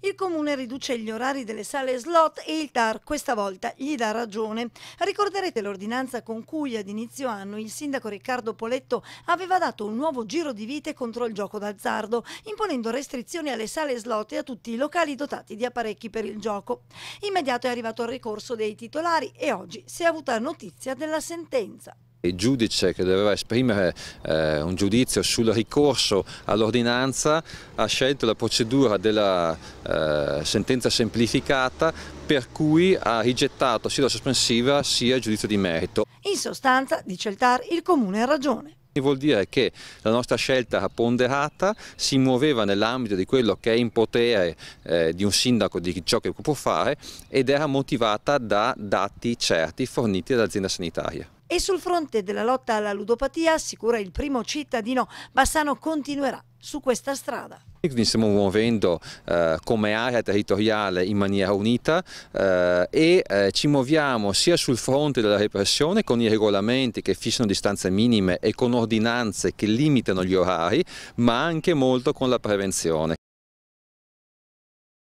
Il comune riduce gli orari delle sale slot e il TAR questa volta gli dà ragione. Ricorderete l'ordinanza con cui ad inizio anno il sindaco Riccardo Poletto aveva dato un nuovo giro di vite contro il gioco d'azzardo, imponendo restrizioni alle sale slot e a tutti i locali dotati di apparecchi per il gioco. Immediato è arrivato il ricorso dei titolari e oggi si è avuta notizia della sentenza. Il giudice che doveva esprimere eh, un giudizio sul ricorso all'ordinanza ha scelto la procedura della eh, sentenza semplificata per cui ha rigettato sia la sospensiva sia il giudizio di merito. In sostanza, dice il TAR, il Comune ha ragione vuol dire che la nostra scelta ponderata si muoveva nell'ambito di quello che è in potere eh, di un sindaco di ciò che può fare ed era motivata da dati certi forniti dall'azienda sanitaria. E sul fronte della lotta alla ludopatia, assicura il primo cittadino, Bassano continuerà su questa strada. Quindi stiamo muovendo eh, come area territoriale in maniera unita eh, e eh, ci muoviamo sia sul fronte della repressione con i regolamenti che fissano distanze minime e con ordinanze che limitano gli orari, ma anche molto con la prevenzione.